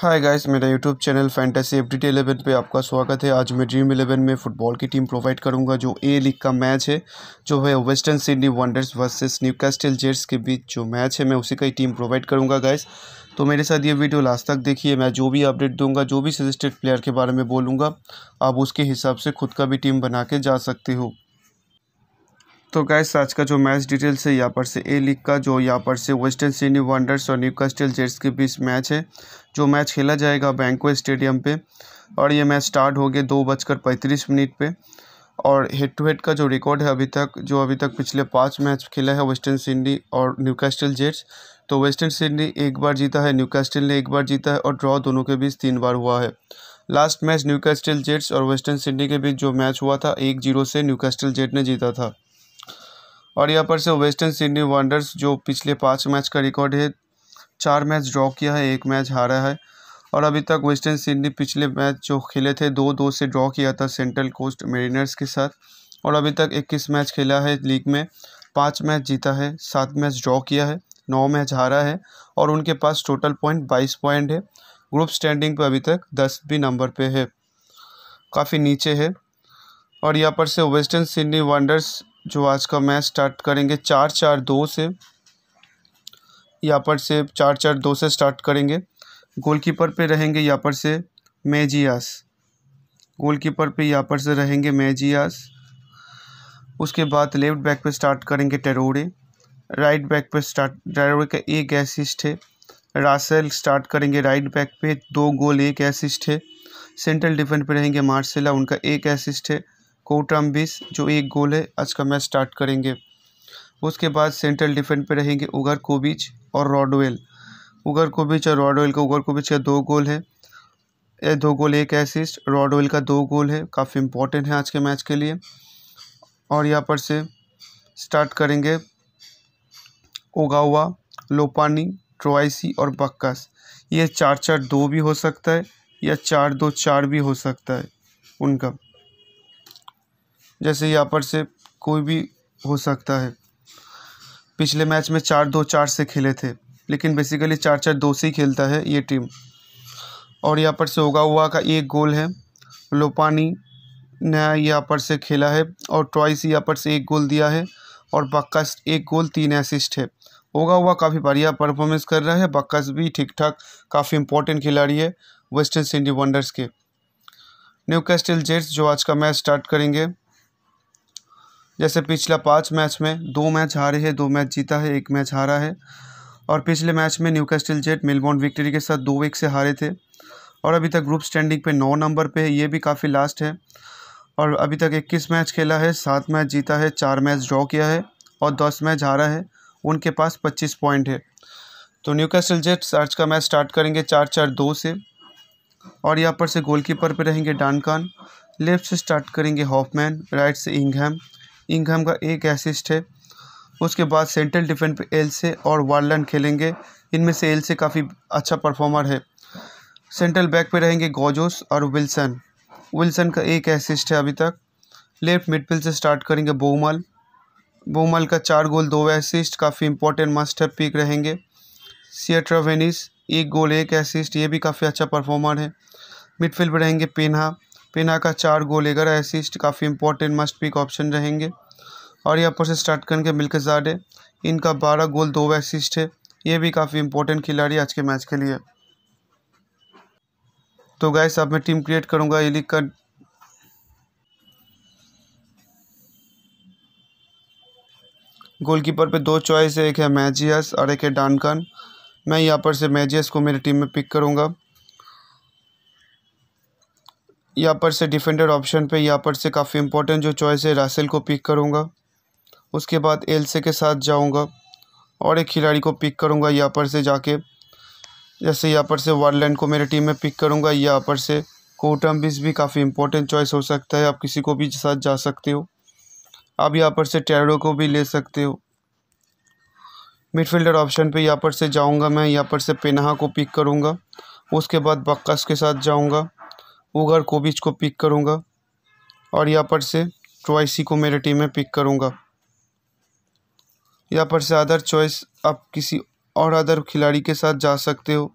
हाय guys मेरा YouTube channel fantasy F D eleven पर आपका स्वागत है आज मैं ड्रीम इलेवन में फुटबॉल की टीम प्रोवाइड करूंगा जो ए लीग का मैच है जो है Western Sydney Wanderers versus Newcastle Jets के बीच जो मैच है मैं उसी का ही टीम प्रोवाइड करूंगा गाइस तो मेरे साथ ये वीडियो लास्ट तक देखिए मैं जो भी अपडेट दूंगा जो भी सजेस्टेड प्लेयर के बारे में बोलूँगा आप उसके हिसाब से खुद का भी टीम बना के जा सकते हो तो गैस आज का जो मैच डिटेल्स है यहाँ पर से ए लीग का जो यहाँ पर से वेस्टर्न सिडनी वंडर्स और न्यू कस्टल जेट्स के बीच मैच है जो मैच खेला जाएगा बैंको स्टेडियम पे और ये मैच स्टार्ट हो गया दो बजकर पैंतीस मिनट पे और हेड टू हेड का जो रिकॉर्ड है अभी तक जो अभी तक पिछले पाँच मैच खेला है वेस्टर्न सिडनी और न्यूकास्टल जेट्स तो वेस्टर्न सिडनी एक बार जीता है न्यूकास्टल ने एक बार जीता है और ड्रॉ दोनों के बीच तीन बार हुआ है लास्ट मैच न्यूकास्टल जेट्स और वेस्टर्न सिडनी के बीच जो मैच हुआ था एक जीरो से न्यूकास्टल जेट ने जीता था और यहाँ पर से वेस्टर्न सिडनी वंडर्स जो पिछले पाँच मैच का रिकॉर्ड है चार मैच ड्रॉ किया है एक मैच हारा है और अभी तक वेस्टर्न सिडनी पिछले मैच जो खेले थे दो दो से ड्रॉ किया था सेंट्रल कोस्ट मेरीनर्स के साथ और अभी तक इक्कीस मैच खेला है लीग में पाँच मैच जीता है सात मैच ड्रॉ किया है नौ मैच हारा है और उनके पास टोटल पॉइंट बाईस पॉइंट है ग्रुप स्टैंडिंग पर अभी तक दस भी नंबर पे है काफ़ी नीचे है और यहाँ पर से वेस्टर्न सिडनी वंडर्स जो आज का मैच स्टार्ट करेंगे चार चार दो से यहाँ पर से चार चार दो से स्टार्ट करेंगे गोलकीपर पे रहेंगे यहाँ पर से मेजियास गोलकीपर पे यहाँ पर से रहेंगे मेजियास उसके बाद लेफ्ट बैक पे स्टार्ट करेंगे टेरोडे राइट बैक पे स्टार्ट टेरोडे का एक एसिस्ट है रासेल स्टार्ट करेंगे राइट बैक पे दो गोल एक एसिस्ट है सेंट्रल डिफेंस पे रहेंगे मार्सेला उनका एक एसिस्ट है कोटम बीस जो एक गोल है आज का मैच स्टार्ट करेंगे उसके बाद सेंट्रल डिफेंस पे रहेंगे उगर कोबिच और रॉडवेल उगर कोबिच और रॉडवेल का उगर कोबिच का दो गोल है ए दो गोल एक एसिस्ट रॉडवेल का दो गोल है काफ़ी इम्पोर्टेंट है आज के मैच के लिए और यहाँ पर से स्टार्ट करेंगे ओगावा लोपानी ट्रोइसी और बक्कस ये चार चार दो भी हो सकता है या चार दो चार भी हो सकता है उनका जैसे यहाँ पर से कोई भी हो सकता है पिछले मैच में चार दो चार से खेले थे लेकिन बेसिकली चार चार दो से ही खेलता है ये टीम और यहाँ पर से होगा हुआ का एक गोल है लोपानी ने यहाँ पर से खेला है और ट्वाइस यहाँ पर से एक गोल दिया है और बक्कस एक गोल तीन असिस्ट है होगा हुआ काफ़ी बढ़िया परफॉर्मेंस कर रहा है बक्कस भी ठीक ठाक काफ़ी इंपॉर्टेंट खिलाड़ी है वेस्टर्न सिंडी वंडर्स के न्यू कैस्टल जेट्स जो आज का मैच स्टार्ट करेंगे जैसे पिछला पाँच मैच में दो मैच हारे हैं दो मैच जीता है एक मैच हारा है और पिछले मैच में Newcastle Jet Melbourne Victory के साथ दो एक से हारे थे और अभी तक ग्रुप स्टैंडिंग पे नौ नंबर पे है ये भी काफ़ी लास्ट है और अभी तक इक्कीस मैच खेला है सात मैच जीता है चार मैच ड्रॉ किया है और दस मैच हारा है उनके पास पच्चीस पॉइंट है तो न्यू कैस्टल जेट्स आज का मैच स्टार्ट करेंगे चार चार दो से और यहाँ पर से गोलकीपर पे रहेंगे डानकान लेफ्ट से स्टार्ट करेंगे हॉफमैन राइट से इंगहैम इंगहम का एक असिस्ट है उसके बाद सेंट्रल डिफेंस पे एल से और वार्लन खेलेंगे इनमें से एल से काफ़ी अच्छा परफॉर्मर है सेंट्रल बैक पे रहेंगे गोजोस और विल्सन विल्सन का एक असिस्ट है अभी तक लेफ्ट मिडफील्ड से स्टार्ट करेंगे बोमल बोमल का चार गोल दो असिस्ट काफ़ी इंपॉर्टेंट मस्ट है पिक रहेंगे सियट्रा वेनिस एक गोल एक असिस्ट ये भी काफ़ी अच्छा परफॉर्मर है मिडफील्ड पर रहेंगे पेन्हा पेना का चार गोल एगर असिस्ट काफ़ी इंपॉर्टेंट मस्ट पिक ऑप्शन रहेंगे और यहाँ पर से स्टार्ट करके मिल्कजाड है इनका बारह गोल दो असिस्ट है ये भी काफ़ी इंपॉर्टेंट खिलाड़ी आज के मैच के लिए तो गैस अब मैं टीम क्रिएट करूँगा ये लिख का गोलकीपर पे दो चॉइस है एक है मैजियस और एक है डानकन मैं यहाँ पर से मैजियस को मेरी टीम में पिक करूँगा यहाँ पर से डिफेंडर ऑप्शन पे यहाँ पर से काफ़ी इंपॉर्टेंट जो चॉइस है रासेल को पिक करूँगा उसके बाद एलसे के साथ जाऊँगा और एक खिलाड़ी को पिक करूँगा यहाँ पर से जाके जैसे यहाँ पर से वार्लैंड को मेरे टीम में पिक करूँगा यहाँ पर से कोटम बिस भी काफ़ी इंपॉर्टेंट चॉइस हो सकता है आप किसी को भी साथ जा सकते हो आप यहाँ पर से टेरो को भी ले सकते हो मिडफील्डर ऑप्शन पे यहाँ पर से जाऊँगा मैं यहाँ पर से पेनहा को पिक करूँगा उसके बाद बक्कस के साथ जाऊँगा उगर कोविच को पिक करूँगा और यहाँ पर से ट्वाइसी को मेरे टीम में पिक करूँगा यहाँ पर से अदर चॉइस आप किसी और अदर खिलाड़ी के साथ जा सकते हो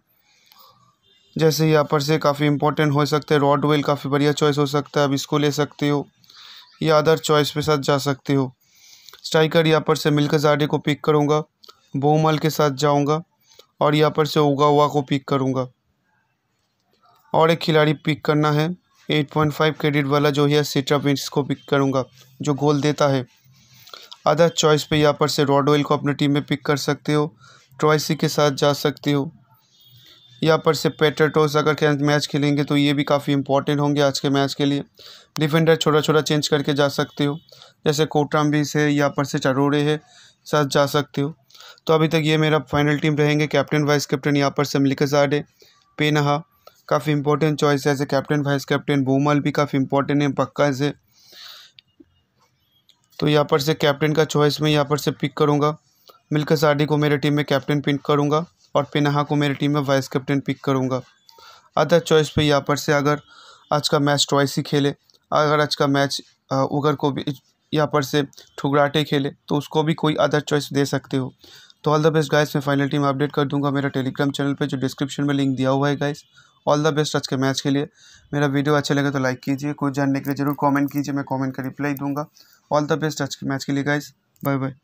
जैसे यहाँ पर से काफ़ी इंपॉर्टेंट हो सकते हैं रॉडवेल काफ़ी बढ़िया चॉइस हो सकता है आप इसको ले सकते हो या अदर चॉइस के साथ जा सकते हो स्ट्राइकर यहाँ पर से मिल्का जाडे को पिक करूँगा बोमल के साथ जाऊँगा और यहाँ पर से उगा हुआ को पिक करूँगा और एक खिलाड़ी पिक करना है 8.5 क्रेडिट वाला जो है सिटअप इसको पिक करूँगा जो गोल देता है अदर चॉइस पे यहाँ पर से रॉडवेल को अपने टीम में पिक कर सकते हो ट्रॉयसी के साथ जा सकते हो यहाँ पर से टॉस अगर मैच खेलेंगे तो ये भी काफ़ी इंपॉर्टेंट होंगे आज के मैच के लिए डिफेंडर छोटा छोटा चेंज करके जा सकते हो जैसे कोटाम्बिस है यहाँ पर से चरोड़े है साथ जा सकते हो तो अभी तक ये मेरा फाइनल टीम रहेंगे कैप्टन वाइस कैप्टन यहाँ पर से मिलकजाड है पेनहा काफ़ी इंपॉर्टेंट चॉइस है ऐसे कैप्टन वाइस कैप्टन बोमल भी काफ़ी इंपॉर्टेंट है पक्का से तो यहाँ पर से कैप्टन का चॉइस मैं यहाँ पर से पिक करूँगा मिल्का साडी को मेरे टीम में कैप्टन पिक करूँगा और पिनहा को मेरी टीम में वाइस कैप्टन पिक करूँगा अदर चॉइस पे यहाँ पर से अगर आज का मैच ट्वाइस ही खेले अगर आज का मैच उगर को भी यहाँ पर से ठुकराटे खेले तो उसको भी कोई अदर चॉइस दे सकते हो तो ऑल द बेस्ट गाइस मैं फाइनल टीम अपडेट कर दूंगा मेरा टेलीग्राम चैनल पे जो डिस्क्रिप्शन में लिंक दिया हुआ है गाइस ऑल द बेस्ट आज के मैच के लिए मेरा वीडियो अच्छा लगे तो लाइक कीजिए कुछ जानने के लिए जरूर कमेंट कीजिए मैं कमेंट का रिप्लाई दूंगा ऑल द बेस्ट आज के मैच के लिए गाइज बाय बाय